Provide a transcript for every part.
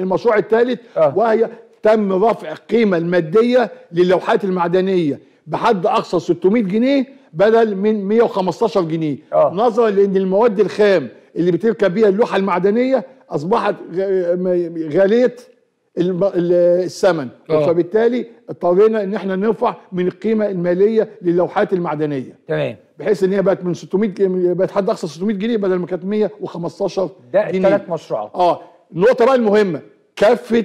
المشروع الثالث آه. وهي تم رفع القيمة المادية للوحات المعدنية بحد أقصى 600 جنيه بدل من 115 جنيه آه. نظرا لأن المواد الخام اللي بتركب بيها اللوحة المعدنية أصبحت غالية الثمن آه. فبالتالي اضطرينا ان احنا نرفع من القيمه الماليه للوحات المعدنيه تمام بحيث ان هي بقت من 600 بقت حد اقصى 600 جنيه بدل ما كانت 115 جنيه ده ثلاث مشروعات اه النقطه بقى المهمه كافه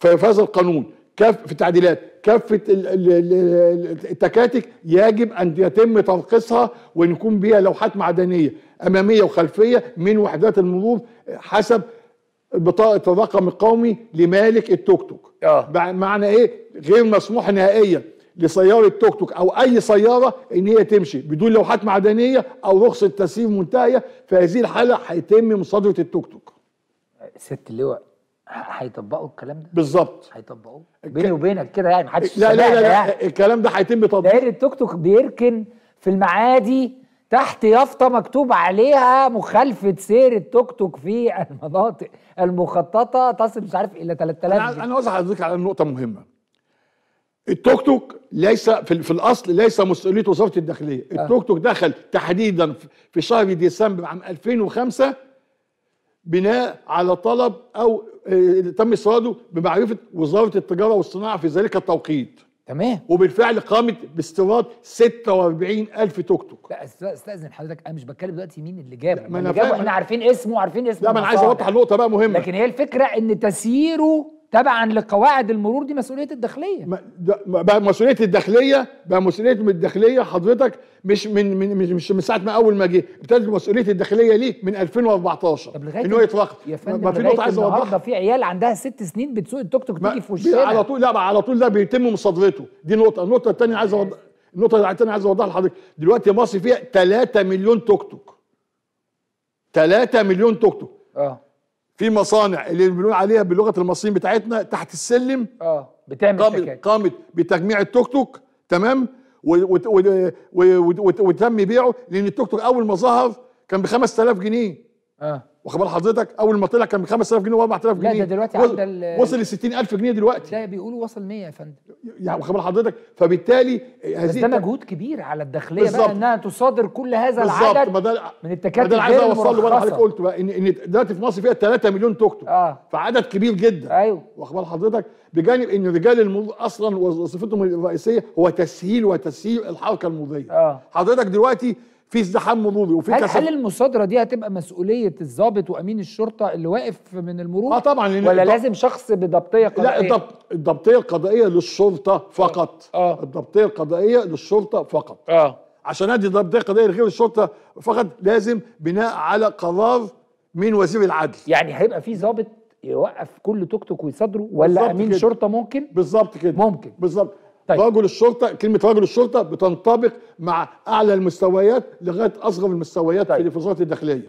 في هذا القانون كافه في التعديلات كافه التكاتك يجب ان يتم تنقيصها يكون بها لوحات معدنيه اماميه وخلفيه من وحدات المرور حسب بطاقه الرقم القومي لمالك التوك توك آه. معنى ايه غير مسموح نهائيا لسياره توك توك او اي سياره ان هي تمشي بدون لوحات معدنيه او رخصه تسيير منتهيه في هذه الحاله هيتم مصادره التوك توك ست اللواء هيطبقوا الكلام ده؟ بالظبط هيطبقوه بيني وبينك كده يعني محدش لا لا لا, لا يعني. الكلام ده هيتم تطبيقه داير التوك توك بيركن في المعادي تحت يافطة مكتوب عليها مخالفة سير التوك توك في المناطق المخططة تصل مش عارف إلى 3000 أنا أنا عاوز حضرتك على نقطة مهمة. التوك توك ليس في, في الأصل ليس مسؤولية وزارة الداخلية، آه. التوك توك دخل تحديدا في شهر ديسمبر عام 2005 بناء على طلب او آه، تم استيراده بمعرفه وزاره التجاره والصناعه في ذلك التوقيت تمام وبالفعل قامت باستيراد 46000 توك توك لا استاذن حضرتك انا مش بتكلم دلوقتي مين اللي جابه ما اللي جابه احنا عارفين اسمه وعارفين اسمه لا ما انا عايز اوضح النقطه بقى مهمه لكن هي الفكره ان تسييره تبعا لقواعد المرور دي مسؤوليه الداخليه بقى مسؤوليه الداخليه بقى مسؤوليه الداخليه حضرتك مش من من مش, من ساعه ما اول ما جه ابتدت مسؤوليه الداخليه ليه من 2014 طب لغايه انه يتوقف يا فندم ما في نقطه عايز اوضحها في عيال عندها ست سنين بتسوق التوك توك تيجي في وشها على طول لا على طول ده بيتم مصادرته دي نقطه النقطه الثانيه عايز اوضح النقطه الثانيه عايز اوضحها لحضرتك دلوقتي مصر فيها 3 مليون توك توك 3 مليون توك توك اه في مصانع اللي بنقول عليها بلغه المصريين بتاعتنا تحت السلم اه بتعمل قامت, قامت بتجميع التوك توك تمام وتم بيعه لان التوك توك اول ما ظهر كان ب 5000 جنيه اه واخبار حضرتك اول ما طلع كان ب 5000 جنيه و4000 جنيه لا ده دلوقتي عدى وصل ل 60000 جنيه دلوقتي ده بيقولوا وصل 100 يا فندم يعني واخبار حضرتك فبالتالي آه، هذه ده مجهود كبير على الداخليه بالزبط. بقى انها تصادر كل هذا العدد ما ده من التكاتف ده عايز اوصل له حضرتك قلت بقى ان ان دلوقتي في مصر فيها 3 مليون توك توك آه. فعدد كبير جدا ايوه واخبار حضرتك بجانب ان رجال المرور اصلا وظيفتهم الرئيسيه هو تسهيل وتسهيل الحركه المروريه آه. حضرتك دلوقتي في ازدحام مروري وفي هل هل المصادره دي هتبقى مسؤوليه الضابط وامين الشرطه اللي واقف من المرور اه طبعا ولا لازم شخص بضبطيه قضائيه لا الضبط... الضبطيه القضائيه للشرطه فقط آه. اه الضبطيه القضائيه للشرطه فقط اه عشان ادي ضبطيه قضائيه لغير الشرطه فقط لازم بناء على قرار من وزير العدل يعني هيبقى في ضابط يوقف كل توك توك ويصادره ولا امين كده. شرطه ممكن بالظبط كده ممكن بالظبط طيب. رجل الشرطه كلمه رجل الشرطه بتنطبق مع اعلى المستويات لغايه اصغر المستويات طيب. في وزاره الداخليه